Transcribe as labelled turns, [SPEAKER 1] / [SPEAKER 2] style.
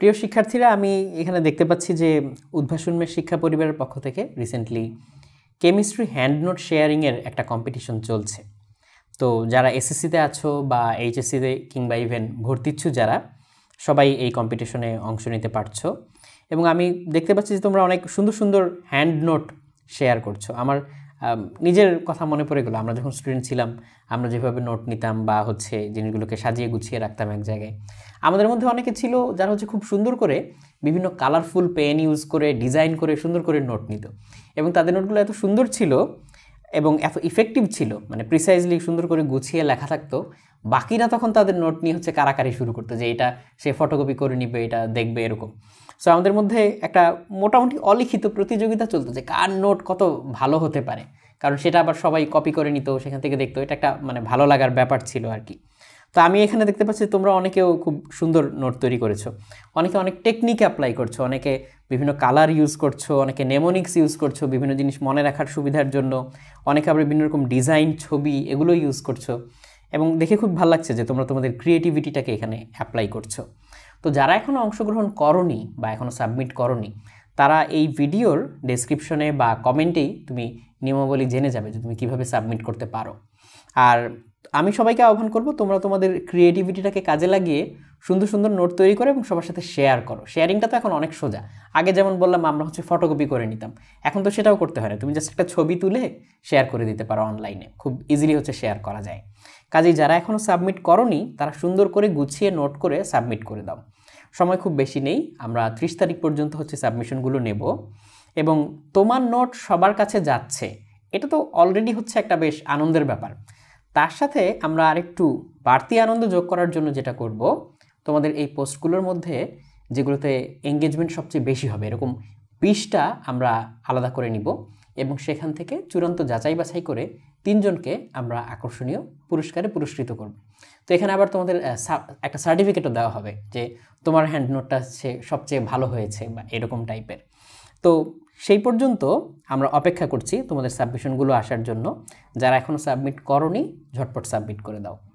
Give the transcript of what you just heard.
[SPEAKER 1] প্রিয় শিক্ষার্থীরা আমি এখানে দেখতে পাচ্ছি যে উদ্ভাসনমে শিক্ষা পরিবারের পক্ষ থেকে রিসেন্টলি কেমিস্ট্রি হ্যান্ডনোট শেয়ারিংয়ের একটা কম্পিটিশন চলছে তো যারা এসএসসিতে আছো বা এইচএসসিতে কিংবা ইভেন ভর্তিচ্ছু যারা সবাই এই কম্পিটিশনে অংশ নিতে পারছো এবং আমি দেখতে পাচ্ছি যে তোমরা অনেক সুন্দর সুন্দর হ্যান্ড নোট শেয়ার করছো আমার নিজের কথা মনে পড়ে গেলো আমরা যখন স্টুডেন্ট ছিলাম আমরা যেভাবে নোট নিতাম বা হচ্ছে জিনিসগুলোকে সাজিয়ে গুছিয়ে রাখতাম এক জায়গায় আমাদের মধ্যে অনেকে ছিল যারা হচ্ছে খুব সুন্দর করে বিভিন্ন কালারফুল পেন ইউজ করে ডিজাইন করে সুন্দর করে নোট নিত এবং তাদের নোটগুলো এত সুন্দর ছিল এবং এত ইফেক্টিভ ছিল মানে প্রিসাইজলি সুন্দর করে গুছিয়ে লেখা থাকতো বাকিরা তখন তাদের নোট নিয়ে হচ্ছে কারাকারি শুরু করতো যে এটা সে ফটোকপি করে নিবে এটা দেখবে এরকম সো আমাদের মধ্যে একটা মোটামুটি অলিখিত প্রতিযোগিতা চলতো যে কার নোট কত ভালো হতে পারে কারণ সেটা আবার সবাই কপি করে নিত সেখান থেকে দেখতো এটা একটা মানে ভালো লাগার ব্যাপার ছিল আর কি তো আমি এখানে দেখতে পাচ্ছি তোমরা অনেকেও খুব সুন্দর নোট তৈরি করেছো অনেকে অনেক টেকনিক অ্যাপ্লাই করছো অনেকে বিভিন্ন কালার ইউজ করছো অনেকে নেমোনিক্স ইউজ করছো বিভিন্ন জিনিস মনে রাখার সুবিধার জন্য অনেকে আবার বিভিন্ন রকম ডিজাইন ছবি এগুলো ইউজ করছো এবং দেখে খুব ভালো লাগছে যে তোমরা তোমাদের ক্রিয়েটিভিটিটাকে এখানে অ্যাপ্লাই করছো তো যারা এখনও অংশগ্রহণ করনি বা এখনও সাবমিট করনি তারা এই ভিডিওর ডেসক্রিপশনে বা কমেন্টেই তুমি নিয়মাবলী জেনে যাবে যে তুমি কীভাবে সাবমিট করতে পারো আর আমি সবাইকে আহ্বান করব তোমরা তোমাদের ক্রিয়েটিভিটিটাকে কাজে লাগিয়ে সুন্দর সুন্দর নোট তৈরি করো এবং সবার সাথে শেয়ার করো শেয়ারিংটা তো এখন অনেক সোজা আগে যেমন বললাম আমরা হচ্ছে ফটোকপি করে নিতাম এখন তো সেটাও করতে হয় না তুমি জাস্ট একটা ছবি তুলে শেয়ার করে দিতে পারো অনলাইনে খুব ইজিলি হচ্ছে শেয়ার করা যায় কাজেই যারা এখনও সাবমিট করনি তারা সুন্দর করে গুছিয়ে নোট করে সাবমিট করে দাও সময় খুব বেশি নেই আমরা ত্রিশ তারিখ পর্যন্ত হচ্ছে সাবমিশনগুলো নেব এবং তোমার নোট সবার কাছে যাচ্ছে এটা তো অলরেডি হচ্ছে একটা বেশ আনন্দের ব্যাপার তার সাথে আমরা আরেকটু বাড়তি আনন্দ যোগ করার জন্য যেটা করব তোমাদের এই পোস্টগুলোর মধ্যে যেগুলোতে এঙ্গেজমেন্ট সবচেয়ে বেশি হবে এরকম পিসটা আমরা আলাদা করে নিব এবং সেখান থেকে চূড়ান্ত যাচাই বাছাই করে তিনজনকে আমরা আকর্ষণীয় পুরস্কারে পুরস্কৃত করব তো এখানে আবার তোমাদের একটা সার্টিফিকেটও দেওয়া হবে যে তোমার হ্যান্ড নোটটা সে সবচেয়ে ভালো হয়েছে বা এরকম টাইপের তো সেই পর্যন্ত আমরা অপেক্ষা করছি তোমাদের সাবমিশনগুলো আসার জন্য যারা এখনও সাবমিট করনি ঝটপট সাবমিট করে দাও